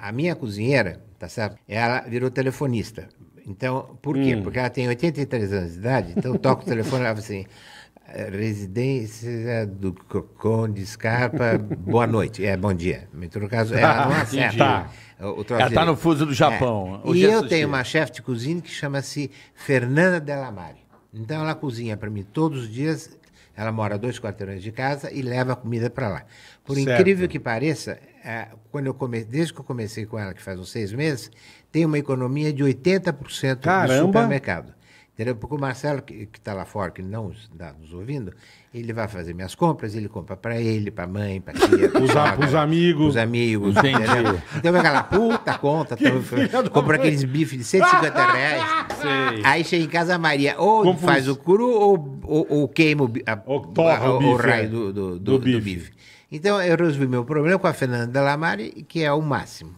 A minha cozinheira, tá certo? Ela virou telefonista. Então, por quê? Hum. Porque ela tem 83 anos de idade, então toco o telefone e ela fala assim: residência do Conde Scarpa, boa noite. É, bom dia. Em todo caso, tá, ela não acerta. Tá. ela está no fuso do é. Japão. É. E é eu tenho uma chefe de cozinha que chama-se Fernanda Delamare. Então, ela cozinha para mim todos os dias. Ela mora dois quarteirões de casa e leva a comida para lá. Por certo. incrível que pareça, a, quando eu come, desde que eu comecei com ela, que faz uns seis meses, tem uma economia de 80% Caramba. do supermercado. Entendeu? Porque o Marcelo, que está lá fora, que não está nos ouvindo, ele vai fazer minhas compras, ele compra para ele, para a mãe, para tia, para os amigos. Os amigos, entendeu? Então vai aquela puta conta, compra aqueles bifes de 150 reais. Sei. Aí chega em casa a Maria, ou faz o cru ou ou, ou a, ou torra o, bife, o, raio é, do, do, do, do bife. bife. Então eu resolvi meu problema com a Fernanda Lamari, que é o máximo.